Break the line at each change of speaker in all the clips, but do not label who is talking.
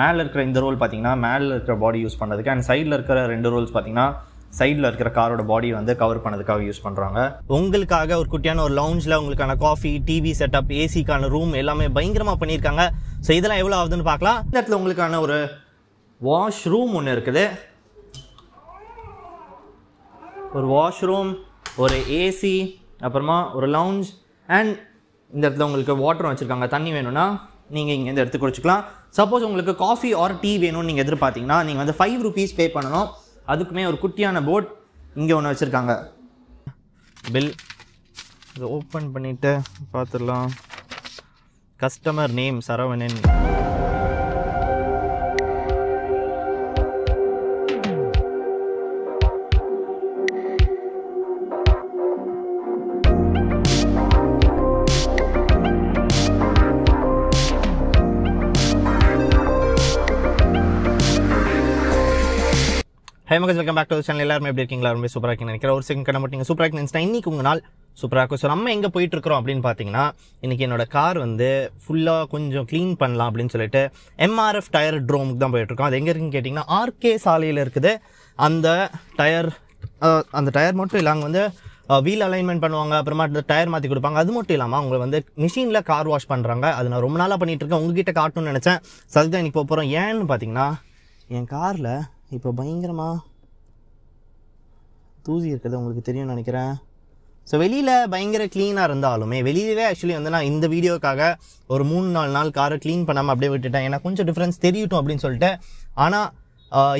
மேலே இருக்கிற இந்த ரோல் பார்த்தீங்கன்னா மேலே இருக்கிற பாடி யூஸ் பண்ணுறதுக்கு அண்ட் சைடில் இருக்கிற ரெண்டு ரோல்ஸ் பார்த்தீங்கன்னா சைடில் இருக்கிற காரோட பாடி வந்து கவர் பண்ணதுக்காக யூஸ் பண்ணுறாங்க உங்களுக்காக ஒரு குட்டியான ஒரு லவுஞ்சில் உங்களுக்கான காஃபி டிவி செட்டப் ஏசிக்கான ரூம் எல்லாமே பயங்கரமாக பண்ணியிருக்காங்க ஸோ இதெல்லாம் எவ்வளோ ஆகுதுன்னு பார்க்கலாம் இந்த இடத்துல உங்களுக்கான ஒரு வாஷ் ரூம் ஒன்று இருக்குது ஒரு வாஷ் ரூம் ஒரு ஏசி அப்புறமா ஒரு லவுஞ்ச் அண்ட் இந்த இடத்துல உங்களுக்கு வாட்டரும் வச்சுருக்காங்க தண்ணி வேணும்னா நீங்கள் இங்கே இந்த இடத்துக்கு குடிச்சிக்கலாம் சப்போஸ் உங்களுக்கு காஃபி ஆர் டீ வேணும்னு நீங்கள் எதிர்பார்த்தீங்கன்னா நீங்கள் வந்து ஃபைவ் ருபீஸ் பே பண்ணணும் அதுக்குமே ஒரு குட்டியான போட் இங்கே ஒன்று வச்சுருக்காங்க பில் இதை ஓப்பன் பண்ணிவிட்டு பார்த்துடலாம் கஸ்டமர் நேம் சரவணன் நமக்கு வெல்கம் பேக் டு சேனல் எல்லாருமே எப்படி இருக்கீங்களா ரொம்ப சூப்பராக இருக்கீங்க நினைக்கிறேன் ஒரு செகண்ட் கடன் நீங்கள் சூப்பராக இருக்கீங்க உங்கள் நாள் சூப்பராக இருக்கும் ஸோ நம்ம எங்கே போயிட்டு இருக்கிறோம் அப்படின்னு பார்த்தீங்கன்னா இன்றைக்கி என்னோட கார் வந்து ஃபுல்லாக கொஞ்சம் க்ளீன் பண்ணலாம் அப்படின்னு சொல்லிட்டு எம்ஆர்எஃப் டயர் ட்ரோமுக்கு தான் போயிட்டுருக்கோம் அது எங்கே இருக்குன்னு கேட்டிங்கன்னா ஆர்கே சாலையில் இருக்குது அந்த டயர் அந்த டயர் மட்டும் இல்லை அங்கே வந்து வீல் அலைன்மெண்ட் பண்ணுவாங்க அப்புறமா டயர் மாற்றி கொடுப்பாங்க அது மட்டும் இல்லாமல் அவங்க வந்து மிஷினில் கார் வாஷ் பண்ணுறாங்க அது நான் ரொம்ப நாளாக பண்ணிகிட்ருக்கேன் இருக்கேன் உங்ககிட்ட காட்டணும்னு நினச்சேன் சரி தான் இன்றைக்கி போகிறோம் ஏன்னு பார்த்தீங்கன்னா என் காரில் இப்போ பயங்கரமாக தூசி இருக்கிறது உங்களுக்கு தெரியும்னு நினைக்கிறேன் ஸோ வெளியில் பயங்கர க்ளீனாக இருந்தாலுமே வெளியிலவே ஆக்சுவலி வந்து நான் இந்த வீடியோக்காக ஒரு மூணு நாலு நாள் காரை க்ளீன் பண்ணாமல் அப்படியே விட்டுட்டேன் ஏன்னா கொஞ்சம் டிஃப்ரென்ஸ் தெரியட்டும் அப்படின்னு சொல்லிட்டு ஆனால்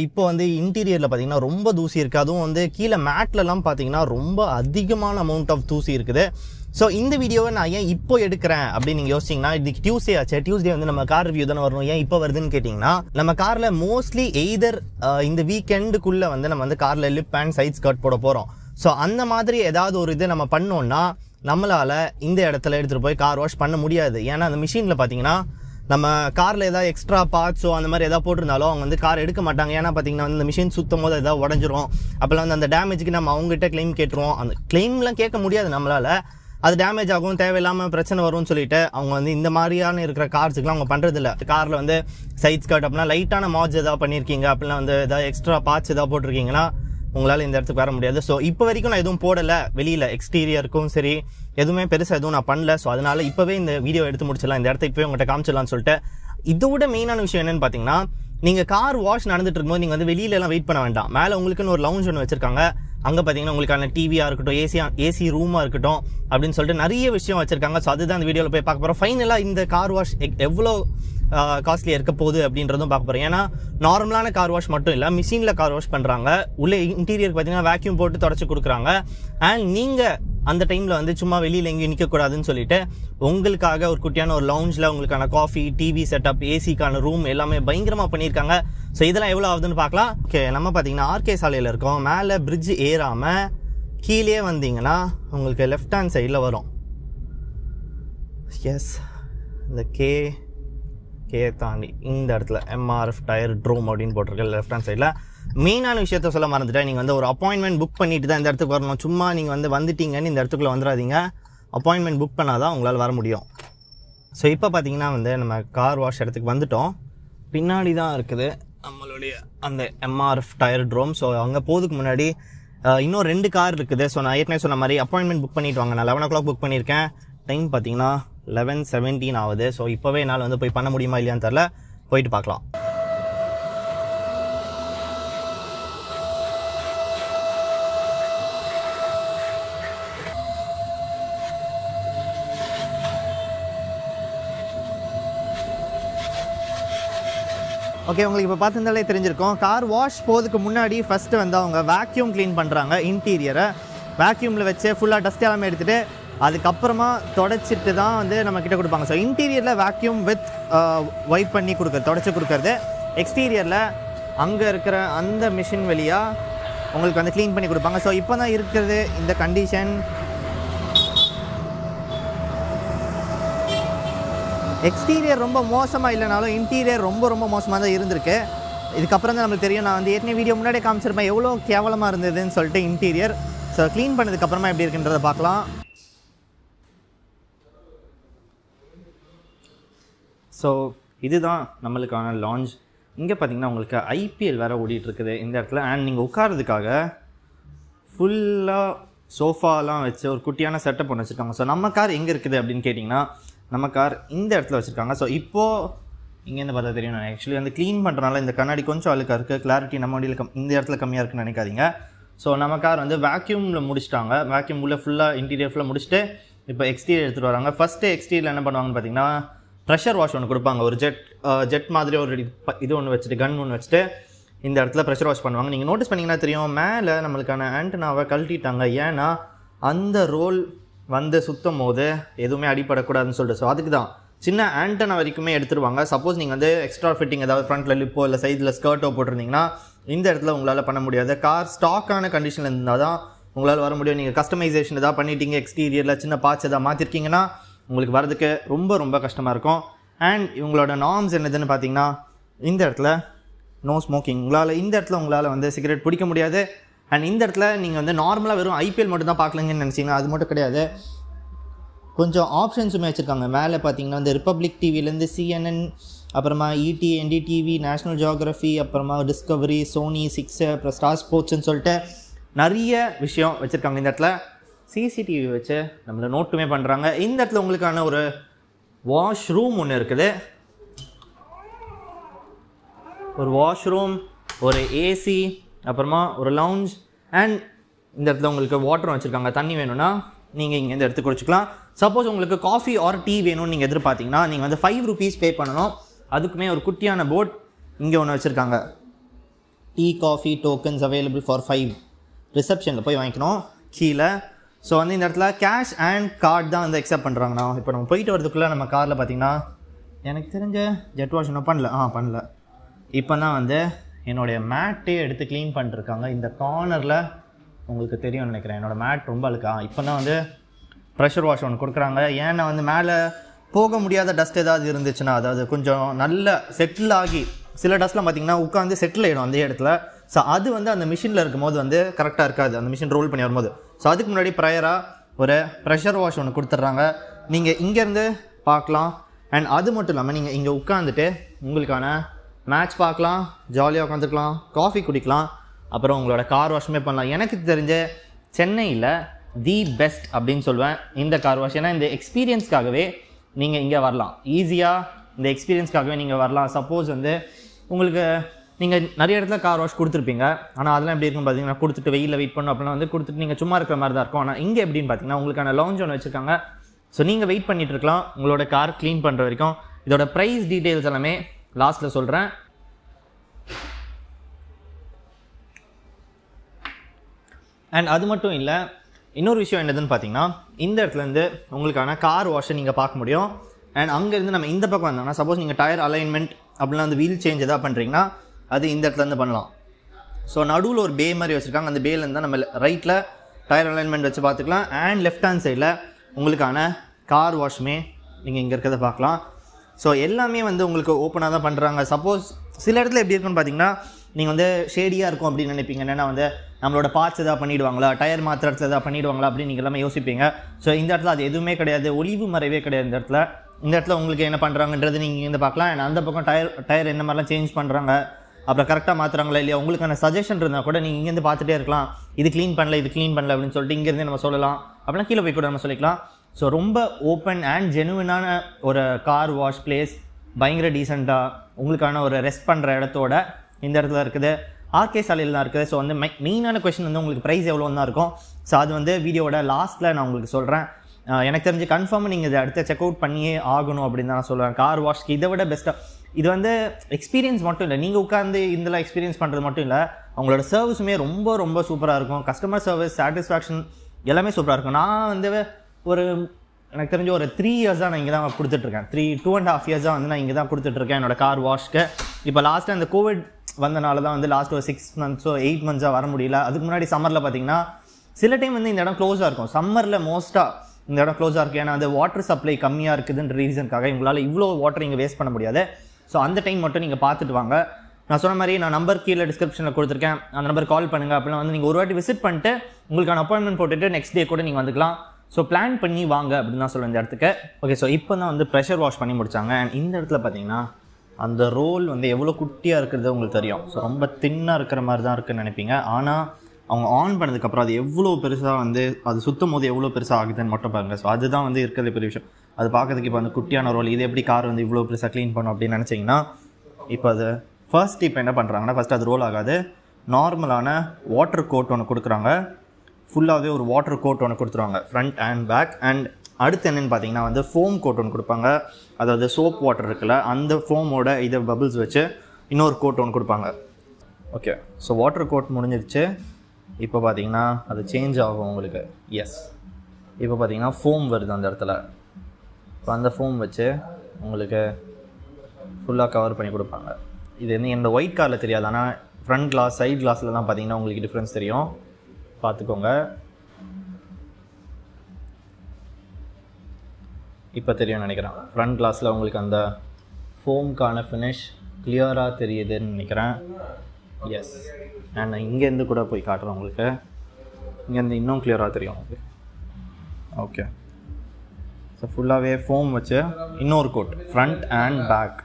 இப்போ வந்து இன்டீரியரில் பார்த்தீங்கன்னா ரொம்ப தூசி இருக்குது அதுவும் வந்து கீழே மேட்லலாம் பார்த்தீங்கன்னா ரொம்ப அதிகமான அமௌண்ட் ஆஃப் தூசி இருக்குது ஸோ இந்த வீடியோவை நான் ஏன் இப்போ எடுக்கிறேன் அப்படின்னு நீங்கள் யோசிச்சிங்கன்னா இது டியூஸ்டே ஆச்சு டியூஸ்டே வந்து நம்ம கார் ரிவ்யூ தானே வரணும் ஏன் இப்போ வருதுன்னு கேட்டிங்கன்னா நம்ம காரில் மோஸ்ட்லி எய்தர் இந்த வீக்கெண்டுக்குள்ளே வந்து நம்ம வந்து காரில் லிப் அண்ட் சைட் ஸ்கர்ட் போட போகிறோம் ஸோ அந்த மாதிரி ஏதாவது ஒரு இது நம்ம பண்ணோன்னா நம்மளால் இந்த இடத்துல எடுத்துகிட்டு போய் கார் வாஷ் பண்ண முடியாது ஏன்னா அந்த மிஷினில் பார்த்தீங்கன்னா நம்ம காரில் ஏதாவது எக்ஸ்ட்ரா பார்ட்ஸோ அந்த மாதிரி எதாவது போட்டிருந்தாலும் அவங்க வந்து கார் எடுக்க மாட்டாங்க ஏன்னா பார்த்தீங்கன்னா வந்து இந்த மிஷின் சுத்தம் போது எதாவது உடஞ்சிரும் அப்போல்லாம் வந்து அந்த டேமேஜுக்கு நம்ம அவங்ககிட்ட கிளைம் கேட்டுருவோம் அந்த கிளைம்லாம் கேட்க முடியாது நம்மளால் அது டேமேஜ் ஆகும் தேவையில்லாமல் பிரச்சனை வரும்னு சொல்லிட்டு அவங்க வந்து இந்த மாதிரியான இருக்கிற கார்ஸுக்குலாம் அவங்க பண்ணுறதில்ல காரில் வந்து சைட் ஸ்கர்ட் அப்படின்னா லைட்டான மாஜ் எதாவது பண்ணியிருக்கீங்க அப்படிலாம் வந்து ஏதாவது எக்ஸ்ட்ரா பாட்ச் ஏதாவது போட்டிருக்கீங்கன்னா உங்களால் இந்த இடத்துக்கு வர முடியாது ஸோ இப்போ வரைக்கும் நான் எதுவும் போடலை வெளியில் எக்ஸ்டீரியருக்கும் சரி எதுவுமே பெருசாக எதுவும் நான் பண்ணல ஸோ அதனால் இப்போவே இந்த வீடியோ எடுத்து முடிச்சிடலாம் இந்த இடத்த இப்போவே உங்கள்கிட்ட காமிச்சிடலாம்னு சொல்லிட்டு இதோட விட மெயினான விஷயம் என்னென்னு பார்த்தீங்கன்னா நீங்கள் கார் வாஷ் நடந்துட்டு இருக்கும்போது நீங்கள் வந்து வெளியிலலாம் வெயிட் பண்ண வேண்டாம் மேலே உங்களுக்குன்னு ஒரு லவுஞ்ச் ஒன்று வச்சிருக்காங்க அங்கே பார்த்தீங்கன்னா உங்களுக்கான டிவியாக இருக்கட்டும் ஏசியா ஏசி ரூமாக இருக்கட்டும் அப்படின்னு சொல்லிட்டு நிறைய விஷயம் வச்சுருக்காங்க ஸோ அதுதான் அந்த வீடியோவில் போய் பார்க்க போகிறோம் ஃபைனலாக இந்த கார் வாஷ் எவ்வளோ காஸ்ட்லியாக இருக்க போகுது அப்படின்றதும் பார்க்க போகிறோம் ஏன்னா நார்மலான கார் வாஷ் மட்டும் இல்லை மிஷினில் கார் வாஷ் பண்ணுறாங்க உள்ளே இன்டீரியர் பார்த்தீங்கன்னா வேக்யூம் போட்டு தொடச்சி கொடுக்குறாங்க அண்ட் நீங்கள் அந்த டைமில் வந்து சும்மா வெளியில் எங்கேயும் நிற்கக்கூடாதுன்னு சொல்லிட்டு உங்களுக்காக ஒரு குட்டியான ஒரு லவுஞ்சில் உங்களுக்கான காஃபி டிவி செட்டப் ஏசிக்கான ரூம் எல்லாமே பயங்கரமாக பண்ணியிருக்காங்க ஸோ இதெல்லாம் எவ்வளோ ஆகுதுன்னு பார்க்கலாம் ஓகே நம்ம பார்த்தீங்கன்னா ஆர்கே சாலையில் இருக்கோம் மேலே பிரிட்ஜ் ஏறாமல் கீழே வந்தீங்கன்னா உங்களுக்கு லெஃப்ட் ஹேண்ட் சைடில் வரும் எஸ் இந்த கே கே தாண்டி இந்த இடத்துல எம்ஆர்எஃப் டயர் ட்ரோம் அப்படின்னு போட்டிருக்கேன் லெஃப்ட் ஹேண்ட் சைடில் மெயினான விஷயத்த சொல்ல மறந்துட்டேன் நீங்கள் வந்து ஒரு அப்பாயின்மெண்ட் புக் பண்ணிட்டு தான் இந்த இடத்துக்கு வரணும் சும்மா நீங்கள் வந்து வந்துட்டீங்கன்னு இந்த இடத்துக்குள்ள வந்துடாதீங்க அப்பாயின்மெண்ட் புக் பண்ணால் தான் உங்களால் வர முடியும் ஸோ இப்போ பார்த்தீங்கன்னா வந்து நம்ம கார் வாஷ் இடத்துக்கு வந்துட்டோம் பின்னாடி தான் இருக்குது நம்மளுடைய அந்த எம்ஆர்எஃப் டயர் ட்ரோம் ஸோ அங்கே போகிறதுக்கு முன்னாடி இன்னும் ரெண்டு கார் இருக்குது ஸோ நான் ஏற்கனவே சொன்ன மாதிரி அப்பாயின்மெண்ட் புக் பண்ணிட்டு வாங்க நான் லெவன் ஓ கிளாக் புக் பண்ணியிருக்கேன் டைம் பார்த்தீங்கன்னா லெவன் செவன்டீன் ஆகுது ஸோ இப்போவே என்னால் வந்து போய் பண்ண முடியுமா இல்லையான்னு தெரில போயிட்டு பார்க்கலாம் ஓகே உங்களுக்கு இப்போ பார்த்துருந்தாலே தெரிஞ்சிருக்கும் கார் வாஷ் போகிறதுக்கு முன்னாடி ஃபஸ்ட்டு வந்து அவங்க வேக்யூம் க்ளீன் பண்ணுறாங்க இன்டீரியரை வேக்யூமில் வச்சு ஃபுல்லாக டஸ்ட் எல்லாமே எடுத்துகிட்டு அதுக்கப்புறமா தொடச்சிட்டு தான் வந்து நம்ம கிட்ட கொடுப்பாங்க ஸோ இன்டீரியரில் வேக்யூம் வித் ஒய்ப் பண்ணி கொடுக்குறது தொடச்சி கொடுக்குறது எக்ஸ்டீரியரில் அங்கே இருக்கிற அந்த மிஷின் வழியாக உங்களுக்கு வந்து க்ளீன் பண்ணி கொடுப்பாங்க ஸோ இப்போ தான் இருக்கிறது இந்த கண்டிஷன் எக்ஸ்டீரியர் ரொம்ப மோசமாக இல்லைனாலும் இன்டீரியர் ரொம்ப ரொம்ப மோசமாக தான் இருந்திருக்கு இதுக்கப்புறம் தான் நம்மளுக்கு தெரியும் நான் வந்து ஏற்கனவே வீடியோ முன்னாடியே காமிச்சிருப்பேன் எவ்வளோ கேவலமாக இருந்ததுன்னு சொல்லிட்டு இன்டீரியர் ஸோ க்ளீன் பண்ணதுக்கப்புறமா எப்படி இருக்குன்றதை பார்க்கலாம் ஸோ இதுதான் நம்மளுக்கான லான்ச் இங்கே பார்த்தீங்கன்னா உங்களுக்கு ஐபிஎல் வேறு ஓடிட்டுருக்குது இந்த இடத்துல அண்ட் நீங்கள் உட்காரதுக்காக ஃபுல்லாக சோஃபாலாம் வச்சு ஒரு குட்டியான செட்டப் பண்ணி வச்சுருக்காங்க ஸோ நம்ம கார் எங்கே இருக்குது அப்படின்னு கேட்டிங்கன்னா நம்ம கார் இந்த இடத்துல வச்சுருக்காங்க ஸோ இப்போது இங்கேருந்து பார்த்தா தெரியும் நான் ஆக்சுவலி வந்து க்ளீன் பண்ணுறனால இந்த கண்ணாடி கொஞ்சம் அழுக்காக இருக்குது கிளாரிட்டி நம்ம வண்டியில் கம் இந்த இடத்துல கம்மியாக இருக்குன்னு நினைக்காதீங்க ஸோ நம்ம கார் வந்து வேக்யூமில் முடிச்சிட்டாங்க வேக்யூம் உள்ளே ஃபுல்லாக இன்டீரியர் ஃபுல்லாக முடிச்சுட்டு இப்போ எக்ஸ்டீரியர் எடுத்துகிட்டு வராங்க ஃபஸ்ட்டு எக்ஸ்டீரியர் என்ன பண்ணுவாங்கன்னு பார்த்தீங்கன்னா ப்ரெஷர் வாஷ் ஒன்று கொடுப்பாங்க ஒரு ஜெட் ஜெட் மாதிரி ஒரு இது ஒன்று வச்சுட்டு கன் ஒன்று வச்சுட்டு இந்த இடத்துல ப்ரெஷர் வாஷ் பண்ணுவாங்க நீங்கள் நோட்டீஸ் பண்ணிங்கன்னா தெரியும் மேலே நம்மளுக்கான ஆண்டனாவை கழட்டிட்டாங்க ஏன்னா அந்த ரோல் வந்து சுற்றும் போது எதுவுமே அடிப்படக்கூடாதுன்னு சொல்லிட்டு ஸோ அதுக்கு தான் சின்ன ஆண்டனை வரைக்குமே எடுத்துருவாங்க சப்போஸ் நீங்கள் வந்து எக்ஸ்ட்ரா ஃபிட்டிங் ஏதாவது ஃப்ரண்ட்டில் லிப்போ இல்லை சைடில் ஸ்கர்ட்டோ போட்டிருந்தீங்கன்னா இந்த இடத்துல உங்களால் பண்ண முடியாது கார் ஸ்டாக்கான கண்டிஷனில் இருந்தால் தான் உங்களால் வர முடியும் நீங்கள் கஸ்டமைசேஷன் எதாவது பண்ணிட்டீங்க எக்ஸ்டீரியரில் சின்ன பார்ட்ஸ் எதாவது மாற்றிருக்கீங்கன்னா உங்களுக்கு வரதுக்கு ரொம்ப ரொம்ப கஷ்டமாக இருக்கும் அண்ட் இவங்களோட நார்ம்ஸ் என்னதுன்னு பார்த்தீங்கன்னா இந்த இடத்துல நோ ஸ்மோக்கிங் உங்களால் இந்த இடத்துல உங்களால் வந்து சிகரெட் பிடிக்க முடியாது அண்ட் இந்த இடத்துல நீங்கள் வந்து நார்மலாக வெறும் ஐபிஎல் மட்டும் தான் பார்க்கலங்கன்னு நினச்சிங்கன்னா அது மட்டும் கிடையாது கொஞ்சம் ஆப்ஷன்ஸுமே வச்சுருக்காங்க மேலே பார்த்தீங்கன்னா வந்து ரிப்பப்ளிக் டிவிலேருந்து சிஎன்என் அப்புறமா இடி என்டிடிவி நேஷ்னல் ஜியோக்ரஃபி அப்புறமா டிஸ்கவரி சோனி சிக்ஸு அப்புறம் ஸ்டார் ஸ்போர்ட்ஸ்னு சொல்லிட்டு நிறைய விஷயம் வச்சுருக்காங்க இந்த இடத்துல சிசிடிவி வச்சு நம்மளை நோட்டுமே பண்ணுறாங்க இந்த இடத்துல உங்களுக்கான ஒரு வாஷ் ரூம் ஒன்று இருக்குது ஒரு வாஷ்ரூம் ஒரு ஏசி அப்புறமா ஒரு லவுஞ்ச் அண்ட் இந்த இடத்துல உங்களுக்கு வாட்டரும் வச்சுருக்காங்க தண்ணி வேணும்னா நீங்கள் இங்கே இந்த இடத்துக்கு குடிச்சிக்கலாம் சப்போஸ் உங்களுக்கு காஃபி ஆர் டீ வேணும்னு நீங்கள் எதிர்பார்த்தீங்கன்னா நீங்கள் வந்து ஃபைவ் ருபீஸ் பே பண்ணணும் அதுக்குமே ஒரு குட்டியான போட் இங்கே ஒன்று வச்சுருக்காங்க tea coffee tokens available for five ரிசப்ஷனில் போய் வாங்கிக்கணும் கீழே ஸோ வந்து இந்த இடத்துல கேஷ் அண்ட் கார்டு தான் வந்து அக்செப்ட் பண்ணுறாங்கண்ணா இப்போ நம்ம போயிட்டு வரதுக்குள்ளே நம்ம காரில் பார்த்தீங்கன்னா எனக்கு தெரிஞ்ச ஜெட் வாஷ் இன்னும் பண்ணல ஆ பண்ணல இப்போ தான் வந்து என்னுடைய மேட்டே எடுத்து க்ளீன் பண்ணிருக்காங்க இந்த கார்னரில் உங்களுக்கு தெரியும்னு நினைக்கிறேன் என்னோடய மேட் ரொம்ப அழுக்கா இப்போ தான் வந்து ப்ரெஷர் வாஷ் ஒன்று கொடுக்குறாங்க ஏன்னா வந்து மேலே போக முடியாத டஸ்ட் ஏதாவது இருந்துச்சுன்னா அதாவது கொஞ்சம் நல்ல செட்டில் ஆகி சில டஸ்ட்லாம் பார்த்திங்கன்னா உட்காந்து செட்டில் ஆகிடும் அந்த இடத்துல ஸோ அது வந்து அந்த மிஷினில் இருக்கும்போது வந்து கரெக்டாக இருக்காது அந்த மிஷின் ரோல் பண்ணி வரும்போது ஸோ அதுக்கு முன்னாடி ப்ரையராக ஒரு ப்ரெஷர் வாஷ் ஒன்று கொடுத்துட்றாங்க நீங்கள் இங்கேருந்து பார்க்கலாம் அண்ட் அது மட்டும் இல்லாமல் நீங்கள் இங்கே உட்காந்துட்டு உங்களுக்கான மேட்ச் பார்க்கலாம் ஜாலியாக உட்காந்துருக்கலாம் காஃபி குடிக்கலாம் அப்புறம் உங்களோட கார் வாஷுமே பண்ணலாம் எனக்கு தெரிஞ்ச சென்னையில் தி பெஸ்ட் அப்படின்னு சொல்லுவேன் இந்த கார் வாஷ் ஏன்னா இந்த எக்ஸ்பீரியன்ஸ்க்காகவே நீங்கள் இங்கே வரலாம் ஈஸியாக இந்த எக்ஸ்பீரியன்ஸ்க்காகவே நீங்கள் வரலாம் சப்போஸ் வந்து உங்களுக்கு நீங்கள் நிறைய இடத்துல கார் வாஷ் கொடுத்துருப்பீங்க ஆனால் அதெல்லாம் எப்படி இருக்குன்னு பார்த்தீங்கன்னா கொடுத்துட்டு வெயிலில் வெயிட் பண்ணும் அப்படின்னா வந்து கொடுத்துட்டு நீங்கள் சும்மா இருக்கிற மாதிரி தான் இருக்கும் ஆனால் இங்கே எப்படின்னு பார்த்தீங்கன்னா உங்களுக்கான லவுஞ்ச் ஒன்று வச்சுருக்காங்க ஸோ நீங்கள் வெயிட் பண்ணிகிட்டு இருக்கலாம் உங்களோட கார் க்ளீன் பண்ணுற வரைக்கும் இதோட ப்ரைஸ் டீட்டெயில்ஸ் எல்லாமே லாஸ்ட்டில் சொல்கிறேன் அண்ட் அது மட்டும் இல்லை இன்னொரு விஷயம் என்னதுன்னு பார்த்தீங்கன்னா இந்த இடத்துலேருந்து உங்களுக்கான கார் வாஷை நீங்கள் பார்க்க முடியும் அண்ட் அங்கேருந்து நம்ம இந்த பக்கம் வந்தோம்னா சப்போஸ் நீங்கள் டயர் அலைன்மெண்ட் அப்படிலாம் வந்து வீல் சேஞ்ச் எதாவது பண்ணுறீங்கன்னா அது இந்த இடத்துலேருந்து பண்ணலாம் ஸோ நடுவில் ஒரு பே மாதிரி வச்சுருக்காங்க அந்த பேலேருந்து தான் நம்ம ரைட்டில் டயர் அலைன்மெண்ட் வச்சு பார்த்துக்கலாம் அண்ட் லெஃப்ட் ஹேண்ட் சைடில் உங்களுக்கான கார் வாஷுமே நீங்கள் இங்கே இருக்கிறத பார்க்கலாம் ஸோ எல்லாமே வந்து உங்களுக்கு ஓப்பனாக தான் பண்ணுறாங்க சப்போஸ் சில இடத்துல எப்படி இருக்குன்னு பார்த்தீங்கன்னா நீங்கள் வந்து ஷேடியாக இருக்கும் அப்படின்னு நினைப்பீங்க என்னென்னா வந்து நம்மளோட பார்ட்ஸ் எதாவது பண்ணிவிடுவாங்களா டயர் மாத்திர இடத்துல எதாவது பண்ணிவிடுவாங்களா அப்படின்னு நீங்கள் எல்லாமே யோசிப்பீங்க ஸோ இந்த இடத்துல அது எதுவுமே கிடையாது ஒளிவு மறைவே கிடையாது இந்த இடத்துல இந்த இடத்துல உங்களுக்கு என்ன பண்ணுறாங்கன்றது நீங்கள் இங்கேருந்து பார்க்கலாம் அந்த பக்கம் டயர் டயர் என்ன மாதிரிலாம் சேஞ்ச் பண்ணுறாங்க அப்புறம் கரெக்டாக மாற்றுறாங்களா இல்லையா உங்களுக்கான சஜஷன் இருந்தால் கூட நீங்கள் இங்கேருந்து பார்த்துட்டே இருக்கலாம் இது க்ளீன் பண்ணல இது க்ளீன் பண்ணல அப்படின்னு சொல்லிட்டு இங்கேருந்து நம்ம சொல்லலாம் அப்படின்னா கீழே போய் கூட நம்ம சொல்லிக்கலாம் ஸோ ரொம்ப ஓப்பன் அண்ட் ஜெனுவினான ஒரு கார் வாஷ் பிளேஸ் பயங்கர டீசெண்டாக உங்களுக்கான ஒரு ரெஸ்ட் பண்ணுற இடத்தோட இந்த இடத்துல இருக்குது ஆர்கே சாலையில் தான் இருக்குது ஸோ வந்து மெ மெயினான கொஷின் வந்து உங்களுக்கு ப்ரைஸ் எவ்வளோ தான் இருக்கும் ஸோ அது வந்து வீடியோட லாஸ்ட்டில் நான் உங்களுக்கு சொல்கிறேன் எனக்கு தெரிஞ்சு கன்ஃபார்மாக நீங்கள் இதை அடுத்து செக் அவுட் பண்ணியே ஆகணும் அப்படின்னு தான் நான் சொல்லுவேன் கார் வாஷ்க்கு இதை விட பெஸ்ட்டாக இது வந்து எக்ஸ்பீரியன்ஸ் மட்டும் இல்லை நீங்கள் உட்காந்து இதில் எக்ஸ்பீரியன்ஸ் பண்ணுறது மட்டும் இல்லை அவங்களோட சர்வீஸுமே ரொம்ப ரொம்ப சூப்பராக இருக்கும் கஸ்டமர் சர்வீஸ் சாட்டிஸ்ஃபேக்ஷன் எல்லாமே சூப்பராக இருக்கும் நான் வந்து ஒரு எனக்கு தெரிஞ்ச ஒரு த்ரீ இயர்ஸாக நான் இங்கே தான் கொடுத்துட்ருக்கேன் த்ரீ டூ அண்ட் ஹாஃப் இயர்ஸாக வந்து நான் இங்கே தான் கொடுத்துட்ருக்கேன் என்னோடய கார் வாஷ்க்கு இப்போ லாஸ்ட்டாக அந்த கோவிட் வந்தனால தான் வந்து லாஸ்ட் ஒரு சிக்ஸ் மந்த்ஸோ எயிட் மந்த்ஸாக வர முடியல அதுக்கு முன்னாடி சம்மரில் பார்த்தீங்கன்னா சில டைம் வந்து இந்த இடம் க்ளோஸாக இருக்கும் சம்மரில் மோஸ்ட்டாக இந்த இடம் க்ளோஸாக இருக்குது ஏன்னா அந்த வாட்டர் சப்ளை கம்மியாக இருக்குதுன்ற ரீசனுக்காக இவங்களால் இவ்வளோ வாட்டர் இங்கே வேஸ்ட் பண்ண முடியாது ஸோ அந்த டைம் மட்டும் நீங்கள் பார்த்துட்டு வாங்க நான் சொன்ன மாதிரி நான் நம்பர் கீழே டிஸ்கிரிப்ஷனில் கொடுத்துருக்கேன் அந்த நம்பர் கால் பண்ணுங்கள் அப்படின்னா வந்து நீங்கள் ஒரு வாட்டி விசிட் பண்ணிட்டு உங்களுக்கான அப்பாயின்மெண்ட் போட்டுட்டு நெக்ஸ்ட் டே கூட நீங்கள் வந்துக்கலாம் ஸோ பிளான் பண்ணி வாங்க அப்படின்னு தான் சொல்லுவேன் இந்த இடத்துக்கு ஓகே ஸோ இப்போ தான் வந்து ப்ரெஷர் வாஷ் பண்ணி முடித்தாங்க அண்ட் இந்த இடத்துல பார்த்தீங்கன்னா அந்த ரோல் வந்து எவ்வளோ குட்டியாக இருக்கிறது உங்களுக்கு தெரியும் ஸோ ரொம்ப தின்னாக இருக்கிற மாதிரி தான் இருக்குதுன்னு நினைப்பீங்க ஆனால் அவங்க ஆன் பண்ணதுக்கப்புறம் அது எவ்வளோ பெருசாக வந்து அது சுற்றும் போது எவ்வளோ பெருசாக ஆகுதுன்னு மட்டும் பாருங்கள் ஸோ அதுதான் வந்து இருக்கிறது பெரிய விஷயம் அது பார்க்கறதுக்கு இப்போ அந்த குட்டியான ரோல் இது எப்படி கார் வந்து இவ்வளோ பெருசாக க்ளீன் பண்ணும் அப்படின்னு நினச்சிங்கன்னா இப்போ அது ஃபர்ஸ்ட் இப்போ என்ன பண்ணுறாங்கன்னா ஃபஸ்ட் அது ரோல் ஆகாது நார்மலான வாட்டர் கோட் ஒன்று கொடுக்குறாங்க ஃபுல்லாகவே ஒரு வாட்டர் கோட் ஒன்று கொடுத்துருவாங்க ஃப்ரண்ட் அண்ட் பேக் அண்ட் அடுத்து என்னென்னு பார்த்தீங்கன்னா வந்து ஃபோம் கோட் ஒன்று கொடுப்பாங்க அதாவது சோப் வாட்டர் இருக்குல்ல அந்த ஃபோமோட இதை பபிள்ஸ் வச்சு இன்னொரு கோட் ஒன்று கொடுப்பாங்க ஓகே ஸோ வாட்டர் கோட் முடிஞ்சிருச்சு இப்போ பார்த்தீங்கன்னா அது சேஞ்ச் ஆகும் உங்களுக்கு எஸ் இப்போ பார்த்தீங்கன்னா ஃபோம் வருது அந்த இடத்துல இப்போ அந்த ஃபோம் வச்சு உங்களுக்கு ஃபுல்லாக கவர் பண்ணி கொடுப்பாங்க இது வந்து எந்த ஒயிட் காரில் தெரியாது ஆனால் ஃப்ரண்ட் கிளாஸ் சைட் தான் பார்த்தீங்கன்னா உங்களுக்கு டிஃப்ரென்ஸ் தெரியும் பார்த்துக்கோங்க இப்போ தெரியும்னு நினைக்கிறேன் ஃப்ரண்ட் கிளாஸில் உங்களுக்கு அந்த ஃபோம்க்கான ஃபினிஷ் கிளியராக தெரியுதுன்னு நினைக்கிறேன் எஸ் நான் இங்கேருந்து கூட போய் காட்டுறேன் உங்களுக்கு இங்கேருந்து இன்னும் கிளியராக தெரியும் உங்களுக்கு ஓகே ஸோ ஃபுல்லாகவே ஃபோம் வச்சு இன்னொரு கோட் ஃப்ரண்ட் அண்ட் பேக்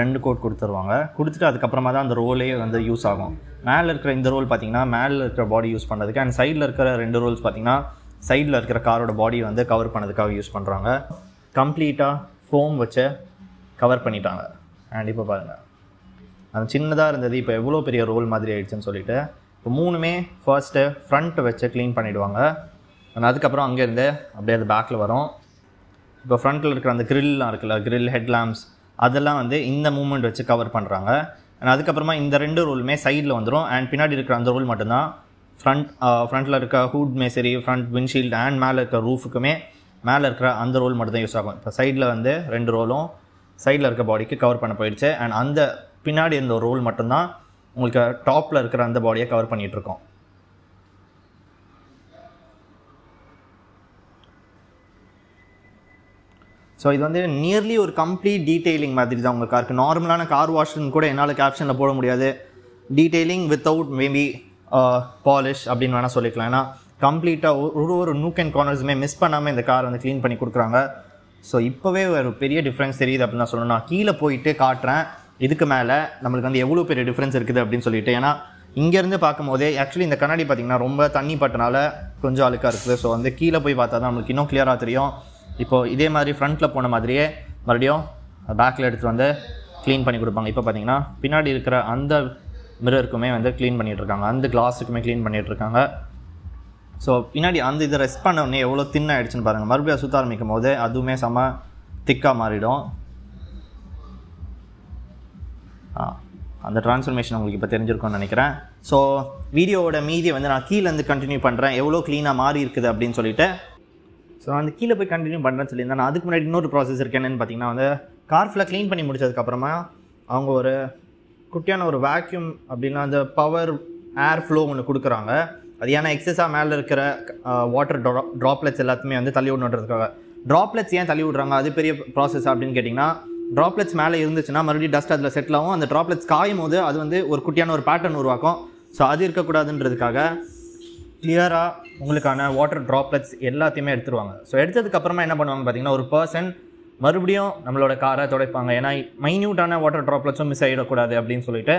ரெண்டு கோட் கொடுத்துருவாங்க கொடுத்துட்டு அதுக்கப்புறமா தான் அந்த ரோலே வந்து யூஸ் ஆகும் மேலே இருக்கிற இந்த ரோல் பார்த்தீங்கன்னா மேலே இருக்கிற பாடி யூஸ் பண்ணுறதுக்கு அண்ட் சைடில் இருக்கிற ரெண்டு ரோல்ஸ் பார்த்தீங்கன்னா சைடில் இருக்கிற காரோட பாடி வந்து கவர் பண்ணதுக்காக யூஸ் பண்ணுறாங்க கம்ப்ளீட்டாக ஃபோம் வச்சு கவர் பண்ணிட்டாங்க அண்ட் இப்போ பாருங்கள் அது சின்னதாக இருந்தது இப்போ எவ்வளோ பெரிய ரோல் மாதிரி ஆயிடுச்சுன்னு சொல்லிட்டு இப்போ மூணுமே ஃபர்ஸ்ட்டு ஃப்ரண்ட் வச்சு க்ளீன் பண்ணிவிடுவாங்க அண்ட் அதுக்கப்புறம் அங்கேருந்து அப்படியே அது பேக்கில் வரும் இப்போ ஃப்ரண்ட்டில் இருக்கிற அந்த க்ரில்லாம் இருக்குல்ல க்ரில் ஹெட் லேம்ப்ஸ் அதெல்லாம் வந்து இந்த மூமெண்ட் வச்சு கவர் பண்ணுறாங்க அண்ட் அதுக்கப்புறமா இந்த ரெண்டு ரூலுமே சைடில் வந்துடும் அண்ட் பின்னாடி இருக்கிற அந்த ரூல் மட்டும்தான் ஃப்ரண்ட் ஃப்ரண்ட்டில் இருக்க ஹூட்மே சரி ஃப்ரண்ட் விண்ட்ஷீல்டு அண்ட் மேலே இருக்க ரூஃபுக்குமே மேலே இருக்கிற அந்த ரோல் மட்டும்தான் யூஸ் ஆகும் இப்போ சைடில் வந்து ரெண்டு ரோலும் சைடில் இருக்க பாடிக்கு கவர் பண்ண போயிடுச்சு அண்ட் அந்த பின்னாடி இருந்த ஒரு ரோல் மட்டும்தான் உங்களுக்கு டாப்பில் இருக்கிற அந்த பாடியை கவர் பண்ணிகிட்ருக்கோம் ஸோ இது வந்து நியர்லி ஒரு கம்ப்ளீட் டீட்டெயிலிங் மாதிரி தான் உங்கள் காருக்கு நார்மலான கார் வாஷ்னு கூட என்னால் கேப்ஷனில் போட முடியாது டீட்டெயிலிங் வித்தவுட் மேபி பாலிஷ் அப்படின்னு வேணால் சொல்லிக்கலாம் ஏன்னா கம்ப்ளீட்டாக ஒரு ஒரு நூக் அண்ட் கார்னர்ஸுமே மிஸ் பண்ணாமல் இந்த கார் வந்து க்ளீன் பண்ணி கொடுக்குறாங்க ஸோ இப்போவே ஒரு பெரிய டிஃப்ரென்ஸ் தெரியுது அப்படின்னு நான் சொல்லணும் நான் கீழே போயிட்டு காட்டுறேன் இதுக்கு மேலே நம்மளுக்கு வந்து எவ்வளோ பெரிய டிஃப்ரென்ஸ் இருக்குது அப்படின்னு சொல்லிட்டு ஏன்னா இங்கேருந்து பார்க்கும்போதே ஆக்சுவலி இந்த கண்ணாடி பார்த்திங்கன்னா ரொம்ப தண்ணி பட்டனால கொஞ்சம் அழுக்காக இருக்குது ஸோ வந்து கீழே போய் பார்த்தா தான் நம்மளுக்கு இன்னும் கிளியராக தெரியும் இப்போது இதே மாதிரி ஃப்ரண்ட்டில் போன மாதிரியே மறுபடியும் பேக்கில் எடுத்து வந்து க்ளீன் பண்ணி கொடுப்பாங்க இப்போ பார்த்தீங்கன்னா பின்னாடி இருக்கிற அந்த மிரருக்குமே வந்து க்ளீன் இருக்காங்க அந்த கிளாஸுக்குமே க்ளீன் பண்ணிகிட்ருக்காங்க ஸோ பின்னாடி அந்த இதை ரெஸ்ட் பண்ண உடனே எவ்வளோ தின்ன ஆகிடுச்சுன்னு பாருங்கள் மறுபடியும் சுத்த ஆரம்பிக்கும் போது அதுவுமே செம்ம திக்காக மாறிடும் அந்த ட்ரான்ஸ்ஃபர்மேஷன் உங்களுக்கு இப்போ தெரிஞ்சிருக்கோன்னு நினைக்கிறேன் ஸோ வீடியோவோட மீதியை வந்து நான் கீழேருந்து கண்டினியூ பண்ணுறேன் எவ்வளோ க்ளீனாக மாறி இருக்குது அப்படின்னு சொல்லிட்டு ஸோ அந்த கீழே போய் கண்டினியூ பண்ணுறேன்னு சொல்லியிருந்தேன் நான் அதுக்கு முன்னாடி இன்னொரு ப்ராசஸ் இருக்குது என்னென்னு பார்த்தீங்கன்னா வந்து கார் ஃபுல்லாக க்ளீன் பண்ணி முடிச்சதுக்கப்புறமா அவங்க ஒரு குட்டியான ஒரு வேக்யூம் அப்படின்னா அந்த பவர் ஏர் ஃப்ளோ ஒன்று கொடுக்குறாங்க அது ஏன்னா எக்ஸஸாக மேலே இருக்கிற வாட்டர் ட்ரா ட்ராப்லெட்ஸ் எல்லாத்தையுமே வந்து தள்ளி விடணுன்றதுக்காக ட்ராப்லெட்ஸ் ஏன் தள்ளி விடுறாங்க அது பெரிய ப்ராசஸ் அப்படின்னு கேட்டிங்கன்னா ட்ராப்லெட்ஸ் மேலே இருந்துச்சுன்னா மறுபடியும் டஸ்ட் அதில் செட்டில் ஆகும் அந்த ட்ராப்லெட்ஸ் காயும் போது அது வந்து ஒரு குட்டியான ஒரு பேட்டர்ன் உருவாக்கும் ஸோ அது இருக்கக்கூடாதுன்றதுக்காக கிளியராக உங்களுக்கான வாட்டர் ட்ராப்லெட்ஸ் எல்லாத்தையுமே எடுத்துருவாங்க ஸோ எடுத்ததுக்கப்புறமா என்ன பண்ணுவாங்க பார்த்தீங்கன்னா ஒரு பர்சன் மறுபடியும் நம்மளோட காரை துடைப்பாங்க ஏன்னா மைன்யூட்டான வாட்டர் ட்ராப்லெட்ஸும் மிஸ் ஆகிடக்கூடாது அப்படின்னு சொல்லிட்டு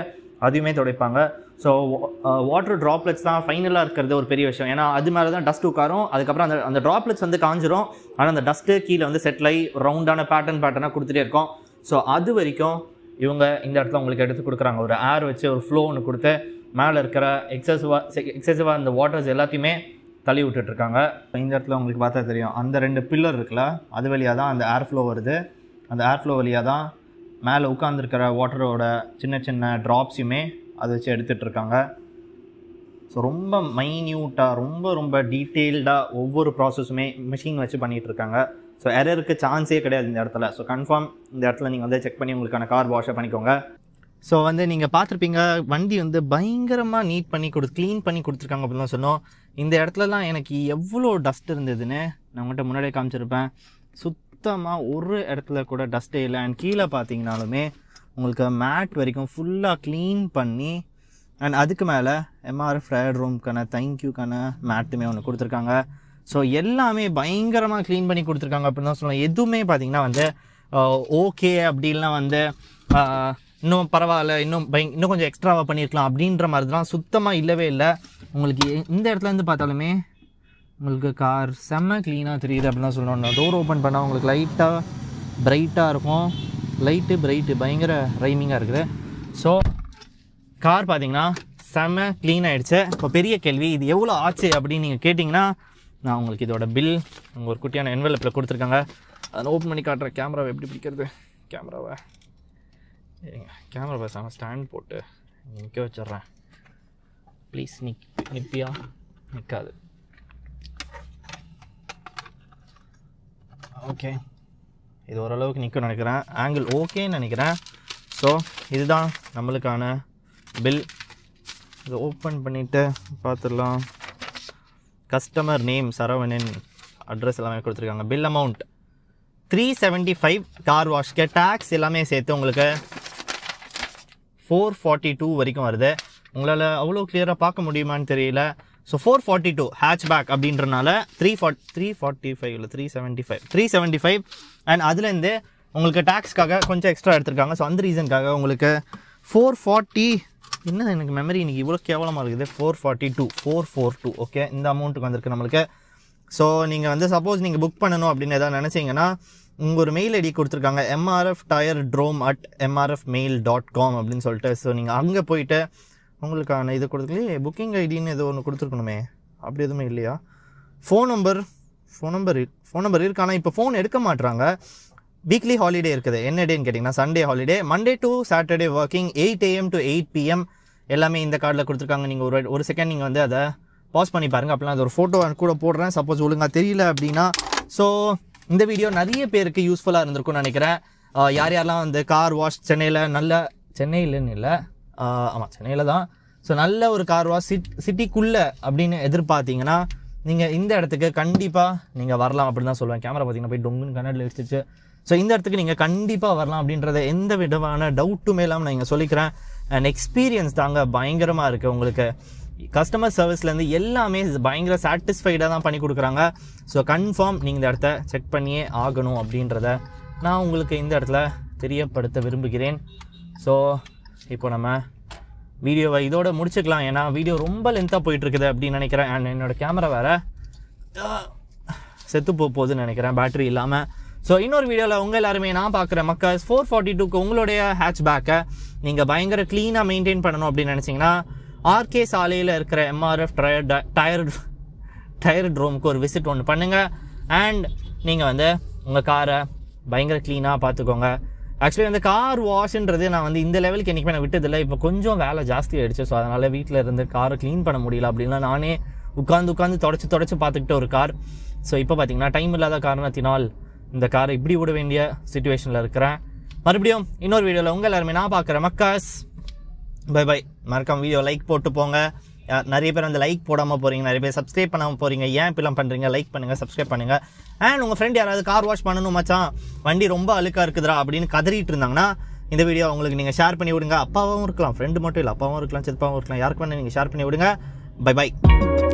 அதையுமே துடைப்பாங்க ஸோ வாட்டர் ட்ராப்லெட்ஸ் தான் ஃபைனலாக இருக்கிறது ஒரு பெரிய விஷயம் ஏன்னா அது மேலே தான் டஸ்ட் உட்காரும் அதுக்கப்புறம் அந்த அந்த ட்ராப்லெட்ஸ் வந்து காஞ்சிரும் ஆனால் அந்த டஸ்ட்டு கீழே வந்து செட்டில் ஆகி ரவுண்டான பேட்டர்ன் பேட்டர்னாக கொடுத்துட்டே இருக்கும் ஸோ அது வரைக்கும் இவங்க இந்த இடத்துல உங்களுக்கு எடுத்து கொடுக்குறாங்க ஒரு ஏர் வச்சு ஒரு ஃப்ளோ ஒன்று கொடுத்து மேலே இருக்கிற எக்ஸசிவாக எக்ஸசிவாக அந்த வாட்டர்ஸ் எல்லாத்தையுமே தள்ளி விட்டுட்ருக்காங்க இந்த இடத்துல உங்களுக்கு பார்த்தா தெரியும் அந்த ரெண்டு பில்லர் இருக்குல்ல அது வழியாக தான் அந்த ஏர் ஃப்ளோ வருது அந்த ஏர் ஃப்ளோ வழியாக தான் மேலே உட்காந்துருக்கிற வாட்டரோட சின்ன சின்ன ட்ராப்ஸையுமே அதை வச்சு எடுத்துகிட்ருக்காங்க ஸோ ரொம்ப மைன்யூட்டாக ரொம்ப ரொம்ப டீட்டெயில்டாக ஒவ்வொரு ப்ராசஸுமே மிஷின் வச்சு பண்ணிகிட்ருக்காங்க ஸோ எரருக்கு சான்ஸே கிடையாது இந்த இடத்துல ஸோ கன்ஃபார்ம் இந்த இடத்துல நீங்கள் வந்து செக் பண்ணி உங்களுக்கான கார் வாஷை பண்ணிக்கோங்க ஸோ வந்து நீங்கள் பார்த்துருப்பீங்க வண்டி வந்து பயங்கரமாக நீட் பண்ணி கொடு க்ளீன் பண்ணி கொடுத்துருக்காங்க தான் சொன்னோம் இந்த இடத்துலலாம் எனக்கு எவ்வளோ டஸ்ட் இருந்ததுன்னு நான் உங்கள்கிட்ட முன்னாடியே காமிச்சிருப்பேன் சுத்தமாக ஒரு இடத்துல கூட டஸ்ட்டே இல்லை அண்ட் கீழே பார்த்தீங்கனாலுமே உங்களுக்கு மேட் வரைக்கும் ஃபுல்லாக க்ளீன் பண்ணி அண்ட் அதுக்கு மேலே எம்ஆர்எஃப் ரயர் ரூம்க்கான தேங்க்யூக்கான மேட்டுமே ஒன்று கொடுத்துருக்காங்க ஸோ எல்லாமே பயங்கரமாக க்ளீன் பண்ணி கொடுத்துருக்காங்க அப்படின்னு தான் சொல்லலாம் எதுவுமே பார்த்திங்கன்னா வந்து ஓகே அப்படின்லாம் வந்து இன்னும் பரவாயில்ல இன்னும் பை இன்னும் கொஞ்சம் எக்ஸ்ட்ராவாக பண்ணியிருக்கலாம் அப்படின்ற மாதிரி தான் சுத்தமாக இல்லவே இல்லை உங்களுக்கு இந்த இடத்துலேருந்து பார்த்தாலுமே உங்களுக்கு கார் செம்ம க்ளீனாக தெரியுது அப்படின்னு சொல்லணும் டோர் ஓப்பன் பண்ணால் உங்களுக்கு லைட்டாக பிரைட்டாக இருக்கும் லைட்டு பிரைட்டு பயங்கர ரைமிங்காக இருக்குது ஸோ கார் பார்த்தீங்கன்னா செம்ம க்ளீன் ஆகிடுச்சு இப்போ பெரிய கேள்வி இது எவ்வளோ ஆச்சு அப்படின்னு நீங்கள் கேட்டிங்கன்னா நான் உங்களுக்கு இதோட பில் உங்கள் ஒரு குட்டியான என்வெலப்பில் கொடுத்துருக்காங்க அதை ஓப்பன் பண்ணி காட்டுற கேமராவை எப்படி பிடிக்கிறது கேமராவை கேமரா பேசாமல் ஸ்டாண்ட் போட்டு நிற்க வச்சிட்றேன் ப்ளீஸ் நிக் நிற்பியா நிற்காது ஓகே இது ஓரளவுக்கு நிற்கும் நினைக்கிறேன் ஆங்கிள் ஓகேன்னு நினைக்கிறேன் ஸோ இதுதான் நம்மளுக்கான பில் இதை ஓப்பன் பண்ணிவிட்டு பார்த்துடலாம் கஸ்டமர் நேம் சரவணன் அட்ரஸ் எல்லாமே கொடுத்துருக்காங்க bill amount three seventy five car வாஷ்க்கு டேக்ஸ் எல்லாமே சேர்த்து உங்களுக்கு ஃபோர் ஃபார்ட்டி டூ வரைக்கும் வருது உங்களால் அவ்வளோ கிளியராக பார்க்க முடியுமான்னு தெரியல so four forty two hatchback அப்படின்றனால த்ரீ ஃபார்ட் த்ரீ ஃபார்ட்டி ஃபைவ் இல்லை three seventy five three seventy five and அதுலேருந்து உங்களுக்கு டேக்ஸ்க்காக கொஞ்சம் எக்ஸ்ட்ரா எடுத்திருக்காங்க ஸோ அந்த ரீசனுக்காக உங்களுக்கு ஃபோர் ஃபார்ட்டி என்ன எனக்கு மெமரி இன்றைக்கி இவ்வளோ கேவலமாக இருக்குது four forty two four four two okay இந்த அமௌண்ட்டுக்கு வந்திருக்கு நம்மளுக்கு ஸோ நீங்கள் வந்து சப்போஸ் நீங்கள் புக் பண்ணணும் அப்படின்னு எதாவது நினச்சிங்கன்னா உங்கள் ஒரு மெயில் ஐடி கொடுத்துருக்காங்க MRF tyre drome at MRF mail dot com அப்படின்னு சொல்லிட்டு ஸோ நீங்கள் அங்கே போயிட்டு உங்களுக்கான இது கொடுத்துக்கலையே புக்கிங் ஐடின்னு ஏதோ ஒன்று கொடுத்துருக்கணுமே அப்படி எதுவுமே இல்லையா phone number phone number phone number இருக்கு ஆனால் இப்போ ஃபோன் எடுக்க மாட்டுறாங்க வீக்லி ஹாலிடே இருக்குது என்ன டேன்னு கேட்டிங்கன்னா Sunday holiday Monday to Saturday working eight AM to eight PM எல்லாமே இந்த கார்டில் கொடுத்துருக்காங்க நீங்கள் ஒரு ஒரு செகண்ட் நீங்கள் வந்து அதை பாஸ் பண்ணி பாருங்கள் அப்படிலாம் அது ஒரு ஃபோட்டோ கூட போடுறேன் சப்போஸ் ஒழுங்காக தெரியல அப்படின்னா ஸோ இந்த வீடியோ நிறைய பேருக்கு யூஸ்ஃபுல்லாக இருந்திருக்கும்னு நினைக்கிறேன் யார் யாரெல்லாம் வந்து கார் வாஷ் சென்னையில் நல்ல இல்லைன்னு இல்லை ஆமாம் சென்னையில் தான் ஸோ நல்ல ஒரு கார் வாஷ் சிட் சிட்டிக்குள்ளே அப்படின்னு எதிர்பார்த்தீங்கன்னா நீங்கள் இந்த இடத்துக்கு கண்டிப்பாக நீங்கள் வரலாம் அப்படின்னு தான் சொல்லுவேன் கேமரா பார்த்தீங்கன்னா போய் டொங்குன்னு கண்ணாடியில் எடுத்துச்சு ஸோ இந்த இடத்துக்கு நீங்கள் கண்டிப்பாக வரலாம் அப்படின்றத எந்த விதமான டவுட்டுமே இல்லாமல் நான் இங்கே சொல்லிக்கிறேன் அண்ட் எக்ஸ்பீரியன்ஸ் தாங்க பயங்கரமாக இருக்குது உங்களுக்கு கஸ்டமர் சர்வீஸ்லேருந்து எல்லாமே பயங்கர சாட்டிஸ்ஃபைடாக தான் பண்ணி கொடுக்குறாங்க ஸோ கன்ஃபார்ம் நீங்கள் இந்த இடத்த செக் பண்ணியே ஆகணும் அப்படின்றத நான் உங்களுக்கு இந்த இடத்துல தெரியப்படுத்த விரும்புகிறேன் ஸோ இப்போ நம்ம வீடியோவை இதோட முடிச்சுக்கலாம் ஏன்னா வீடியோ ரொம்ப லென்த்தாக போயிட்டுருக்குது அப்படின்னு நினைக்கிறேன் அண்ட் என்னோடய கேமரா வேறு செத்து போக போகுதுன்னு நினைக்கிறேன் பேட்ரி இல்லாமல் ஸோ இன்னொரு வீடியோவில் உங்கள் எல்லாருமே நான் பார்க்குற மக்கள் ஃபோர் ஃபார்ட்டி டூக்கு உங்களுடைய ஹேட்ச் பேக்கை நீங்கள் பயங்கர க்ளீனாக மெயின்டைன் பண்ணணும் அப்படின்னு நினச்சிங்கன்னா ஆர்கே சாலையில் இருக்கிற எம்ஆர்எஃப் டயர் டயர் டயர் ரூமுக்கு ஒரு விசிட் ஒன்று பண்ணுங்கள் அண்ட் நீங்கள் வந்து உங்கள் காரை பயங்கர க்ளீனாக பார்த்துக்கோங்க ஆக்சுவலி வந்து கார் வாஷ்ன்றது நான் வந்து இந்த லெவலுக்கு என்றைக்குமே நான் விட்டதில்லை இப்போ கொஞ்சம் வேலை ஜாஸ்தி ஆகிடுச்சு ஸோ அதனால் வீட்டில் இருந்து காரை க்ளீன் பண்ண முடியல அப்படின்னா நானே உட்காந்து உட்காந்து தொடச்சி தொடச்சி பார்த்துக்கிட்ட ஒரு கார் ஸோ இப்போ பார்த்தீங்கன்னா டைம் இல்லாத காரணத்தினால் இந்த காரை இப்படி விட வேண்டிய சுச்சுவேஷனில் இருக்கிறேன் மறுபடியும் இன்னொரு வீடியோவில் உங்கள் எல்லாருமே நான் பார்க்குறேன் மக்காஸ் பை பை மறக்காம வீடியோ லைக் போட்டு போங்க நிறைய பேர் வந்து லைக் போடாமல் போகிறீங்க நிறைய பேர் சப்ஸ்கிரைப் பண்ணாமல் போகிறீங்க ஏன் இப்படிலாம் பண்ணுறீங்க லைக் பண்ணுங்கள் சப்ஸ்கிரைப் பண்ணுங்கள் அண்ட் உங்கள் ஃப்ரெண்ட் யாராவது கார் வாஷ் பண்ணணும் மச்சான் வண்டி ரொம்ப அழுக்காக இருக்குதுரா அப்படின்னு கதறிட்டு இருந்தாங்கன்னா இந்த வீடியோ அவங்களுக்கு நீங்கள் ஷேர் பண்ணி விடுங்க அப்பாவும் இருக்கலாம் ஃப்ரெண்டு மட்டும் இல்லை அப்பாவும் இருக்கலாம் சித்தப்பாவும் இருக்கலாம் யாருக்கு வேணால் நீங்கள் ஷேர் பண்ணி விடுங்க பை பை